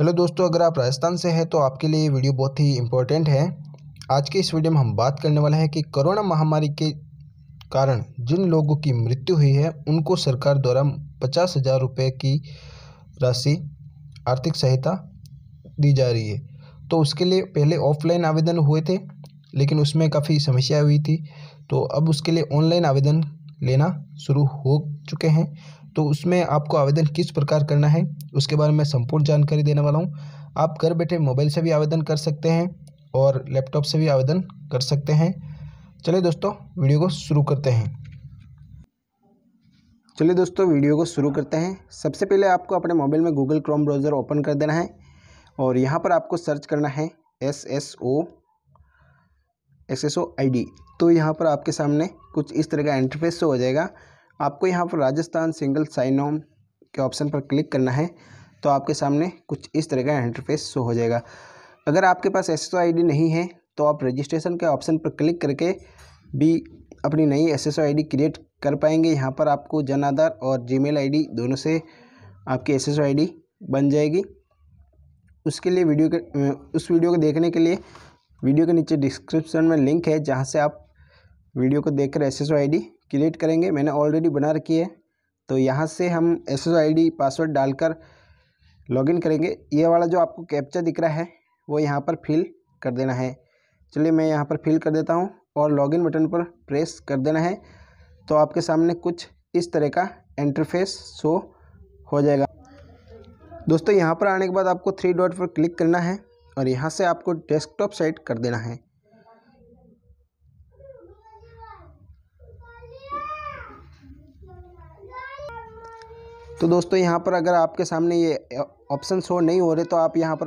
hello दोस्तों अगर आप राजस्थान से हैं तो आपके लिए ये वीडियो बहुत ही इम्पोर्टेंट है आज के इस वीडियो में हम बात करने वाले हैं कि कोरोना महामारी के कारण जिन लोगों की मृत्यु हुई है उनको सरकार द्वारा पचास हज़ार रुपये की राशि आर्थिक सहायता दी जा रही है तो उसके लिए पहले ऑफलाइन आवेदन हुए थे लेकिन उसमें काफ़ी समस्या हुई थी तो अब उसके लिए ऑनलाइन आवेदन लेना शुरू हो चुके हैं तो उसमें आपको आवेदन किस प्रकार करना है उसके बारे में संपूर्ण जानकारी देने वाला हूँ आप घर बैठे मोबाइल से भी आवेदन कर सकते हैं और लैपटॉप से भी आवेदन कर सकते हैं चलिए दोस्तों वीडियो को शुरू करते हैं चलिए दोस्तों वीडियो को शुरू करते हैं सबसे पहले आपको अपने मोबाइल में गूगल क्रोम ब्राउज़र ओपन कर देना है और यहाँ पर आपको सर्च करना है S S O S S O I D तो यहाँ पर आपके सामने कुछ इस तरह का इंटरफेस हो जाएगा आपको यहाँ पर राजस्थान सिंगल साइन ऑन के ऑप्शन पर क्लिक करना है तो आपके सामने कुछ इस तरह का इंटरफेस शो हो जाएगा अगर आपके पास एस आईडी नहीं है तो आप रजिस्ट्रेशन के ऑप्शन पर क्लिक करके भी अपनी नई एस आईडी क्रिएट कर पाएंगे यहाँ पर आपको जन आधार और जी मेल दोनों से आपकी एस एस बन जाएगी उसके लिए वीडियो के उस वीडियो को देखने के लिए वीडियो के नीचे डिस्क्रिप्शन में लिंक है जहाँ से आप वीडियो को देखकर एस एस क्रिएट करेंगे मैंने ऑलरेडी बना रखी है तो यहाँ से हम एस एस आई पासवर्ड डालकर लॉगिन करेंगे ये वाला जो आपको कैप्चा दिख रहा है वो यहाँ पर फिल कर देना है चलिए मैं यहाँ पर फिल कर देता हूँ और लॉगिन बटन पर प्रेस कर देना है तो आपके सामने कुछ इस तरह का इंटरफेस शो हो जाएगा दोस्तों यहाँ पर आने के बाद आपको थ्री डॉट पर क्लिक करना है और यहाँ से आपको डेस्कटॉप सेट कर देना है तो दोस्तों यहाँ पर अगर आपके सामने ये ऑप्शन शो नहीं हो रहे तो आप यहाँ पर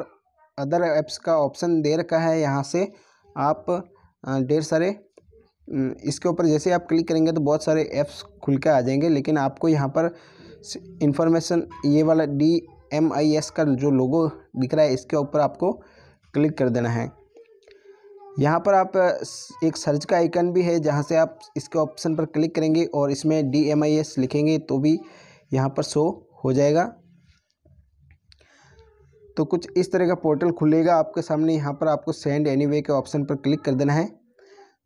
अदर ऐप्स का ऑप्शन दे रखा है यहाँ से आप ढेर सारे इसके ऊपर जैसे आप क्लिक करेंगे तो बहुत सारे ऐप्स खुल के आ जाएंगे लेकिन आपको यहाँ पर इंफॉर्मेशन ये वाला डी एम आई एस का जो लोगो दिख रहा है इसके ऊपर आपको क्लिक कर देना है यहाँ पर आप एक सर्च का आइकन भी है जहाँ से आप इसके ऑप्शन पर क्लिक करेंगे और इसमें डी एम आई एस लिखेंगे तो भी यहाँ पर शो हो जाएगा तो कुछ इस तरह का पोर्टल खुलेगा आपके सामने यहाँ पर आपको सेंड एनीवे के ऑप्शन पर क्लिक कर देना है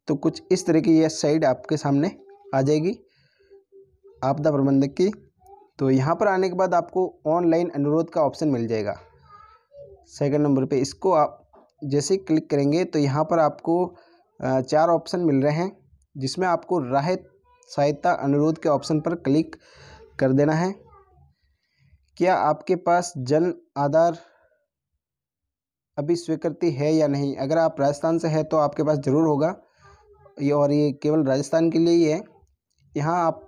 तो कुछ इस तरह की यह साइड आपके सामने आ जाएगी आपदा प्रबंधक की तो यहाँ पर आने के बाद आपको ऑनलाइन अनुरोध का ऑप्शन मिल जाएगा सेकंड नंबर पे इसको आप जैसे क्लिक करेंगे तो यहाँ पर आपको चार ऑप्शन मिल रहे हैं जिसमें आपको राहत सहायता अनुरोध के ऑप्शन पर क्लिक कर देना है क्या आपके पास जन आधार अभी स्वीकृति है या नहीं अगर आप राजस्थान से हैं तो आपके पास ज़रूर होगा ये और ये केवल राजस्थान के लिए ही है यहाँ आप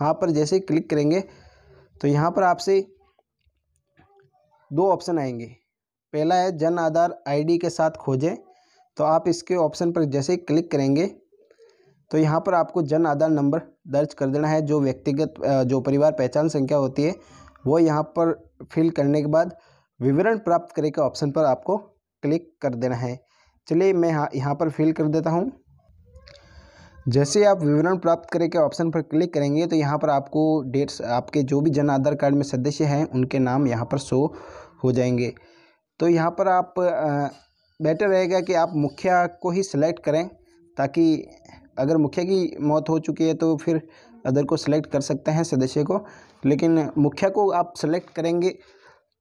यहाँ पर जैसे क्लिक करेंगे तो यहाँ पर आपसे दो ऑप्शन आएंगे पहला है जन आधार आईडी के साथ खोजें तो आप इसके ऑप्शन पर जैसे ही क्लिक करेंगे तो यहाँ पर आपको जन आधार नंबर दर्ज कर देना है जो व्यक्तिगत जो परिवार पहचान संख्या होती है वो यहाँ पर फिल करने के बाद विवरण प्राप्त करे के ऑप्शन पर आपको क्लिक कर देना है चलिए मैं यहाँ पर फिल कर देता हूँ जैसे आप विवरण प्राप्त करें के ऑप्शन पर क्लिक करेंगे तो यहाँ पर आपको डेट्स आपके जो भी जन आधार कार्ड में सदस्य हैं उनके नाम यहाँ पर शो हो जाएंगे तो यहाँ पर आप बेटर रहेगा कि आप मुखिया को ही सिलेक्ट करें ताकि अगर मुखिया की मौत हो चुकी है तो फिर अदर को सिलेक्ट कर सकते हैं सदस्य को लेकिन मुखिया को आप सेलेक्ट करेंगे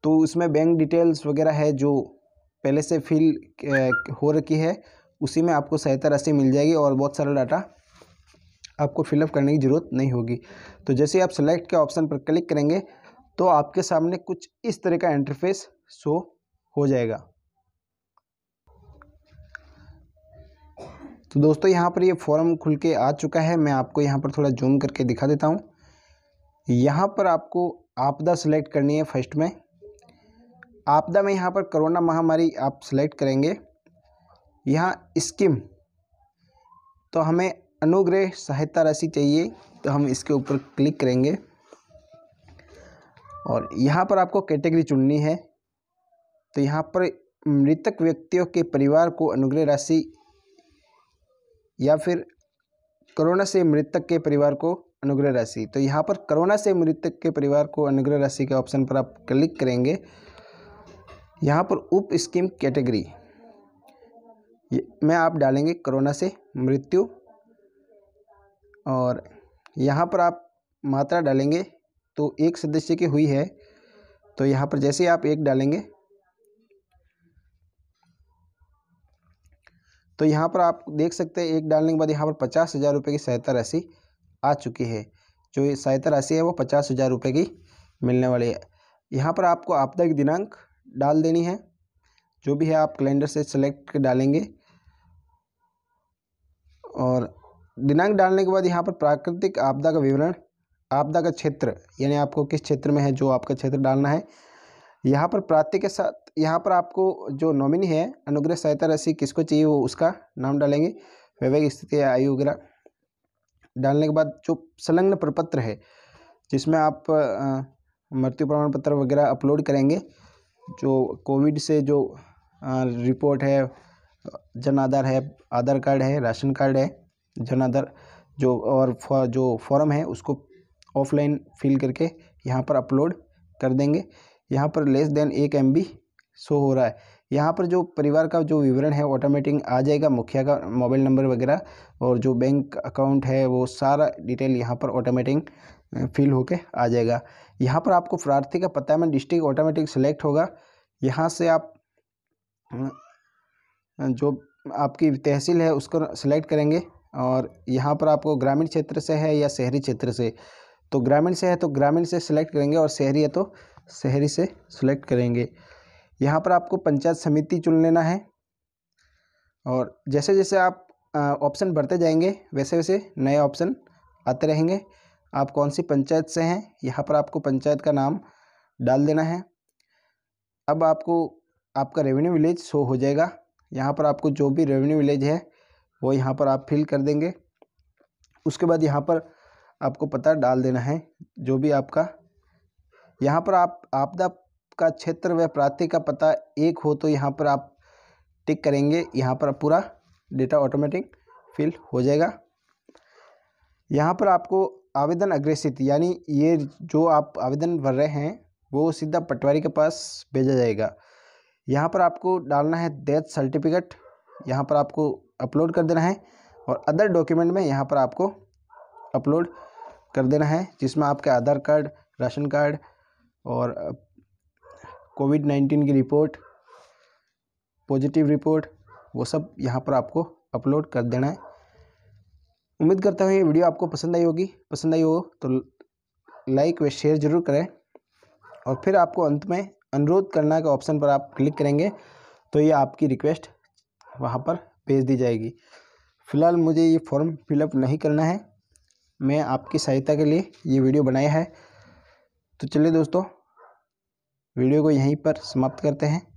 तो उसमें बैंक डिटेल्स वगैरह है जो पहले से फिल हो रखी है उसी में आपको सहायता राशि मिल जाएगी और बहुत सारा डाटा आपको फिलअप करने की ज़रूरत नहीं होगी तो जैसे आप सेलेक्ट के ऑप्शन पर क्लिक करेंगे तो आपके सामने कुछ इस तरह का इंटरफेस शो हो जाएगा तो दोस्तों यहाँ पर ये फॉर्म खुल के आ चुका है मैं आपको यहाँ पर थोड़ा जूम करके दिखा देता हूँ यहाँ पर आपको आपदा सेलेक्ट करनी है फर्स्ट में आपदा में यहाँ पर कोरोना महामारी आप सेलेक्ट करेंगे यहाँ स्कीम तो हमें अनुग्रह सहायता राशि चाहिए तो हम इसके ऊपर क्लिक करेंगे और यहाँ पर आपको कैटेगरी चुननी है तो यहाँ पर मृतक व्यक्तियों के परिवार को अनुग्रह राशि या फिर कोरोना से मृतक के परिवार को अनुग्रह राशि तो यहाँ पर कोरोना से मृतक के परिवार को अनुग्रह राशि के ऑप्शन पर आप क्लिक करेंगे यहाँ पर उप स्कीम कैटेगरी में आप डालेंगे कोरोना से मृत्यु और यहाँ पर आप मात्रा डालेंगे तो एक सदस्य की हुई है तो यहाँ पर जैसे आप एक डालेंगे तो यहाँ पर आप देख सकते हैं एक डालने के बाद यहाँ पर पचास हज़ार रुपये की सहायता राशि आ चुकी है जो सहायता राशि है वो पचास हज़ार रुपये की मिलने वाली है यहाँ पर आपको आपदा की दिनांक डाल देनी है जो भी है आप कैलेंडर से सेलेक्ट कर डालेंगे और दिनांक डालने के बाद यहाँ पर प्राकृतिक आपदा का विवरण आपदा का क्षेत्र यानी आपको किस क्षेत्र में है जो आपका क्षेत्र डालना है यहाँ पर प्राप्ति के साथ यहाँ पर आपको जो नॉमिनी है अनुग्रह सहायता राशि किसको चाहिए वो उसका नाम डालेंगे वैवाहिक स्थिति आयु वगैरह डालने के बाद जो संलग्न प्रपत्र है जिसमें आप मृत्यु प्रमाण पत्र वगैरह अपलोड करेंगे जो कोविड से जो रिपोर्ट है जन आधार है आधार कार्ड है राशन कार्ड है जन आधार जो और जो फॉर्म है उसको ऑफलाइन फिल करके यहाँ पर अपलोड कर देंगे यहाँ पर लेस देन एक एम शो हो रहा है यहाँ पर जो परिवार का जो विवरण है ऑटोमेटिक आ जाएगा मुखिया का मोबाइल नंबर वगैरह और जो बैंक अकाउंट है वो सारा डिटेल यहाँ पर ऑटोमेटिक फिल होके आ जाएगा यहाँ पर आपको प्रार्थी का पता में डिस्ट्रिक्ट ऑटोमेटिक सेलेक्ट होगा यहाँ से आप जो आपकी तहसील है उसको सिलेक्ट करेंगे और यहाँ पर आपको ग्रामीण क्षेत्र से है या शहरी क्षेत्र से तो ग्रामीण से है तो ग्रामीण से सिलेक्ट करेंगे और शहरी है तो शहरी से सिलेक्ट करेंगे यहाँ पर आपको पंचायत समिति चुन लेना है और जैसे जैसे आप ऑप्शन बढ़ते जाएंगे वैसे वैसे नए ऑप्शन आते रहेंगे आप कौन सी पंचायत से हैं यहाँ पर आपको पंचायत का नाम डाल देना है अब आपको आपका रेवेन्यू विलेज शो हो जाएगा यहाँ पर आपको जो भी रेवेन्यू विलेज है वो यहाँ पर आप फिल कर देंगे उसके बाद यहाँ पर आपको पता डाल देना है जो भी आपका यहाँ पर आप आपदा का क्षेत्र व प्रार्थी का पता एक हो तो यहाँ पर आप टिक करेंगे यहाँ पर पूरा डेटा ऑटोमेटिक फिल हो जाएगा यहाँ पर आपको आवेदन अग्रेषित यानी ये जो आप आवेदन भर रहे हैं वो सीधा पटवारी के पास भेजा जाएगा यहाँ पर आपको डालना है डेथ सर्टिफिकेट यहाँ पर आपको अपलोड कर देना है और अदर डॉक्यूमेंट में यहाँ पर आपको अपलोड कर देना है जिसमें आपके आधार कार्ड राशन कार्ड और कोविड नाइन्टीन की रिपोर्ट पॉजिटिव रिपोर्ट वो सब यहाँ पर आपको अपलोड कर देना है उम्मीद करता हूँ ये वीडियो आपको पसंद आई होगी पसंद आई हो तो लाइक व शेयर ज़रूर करें और फिर आपको अंत में अनुरोध करना के ऑप्शन पर आप क्लिक करेंगे तो ये आपकी रिक्वेस्ट वहाँ पर भेज दी जाएगी फ़िलहाल मुझे ये फॉर्म फिलअप नहीं करना है मैं आपकी सहायता के लिए ये वीडियो बनाया है तो चलिए दोस्तों वीडियो को यहीं पर समाप्त करते हैं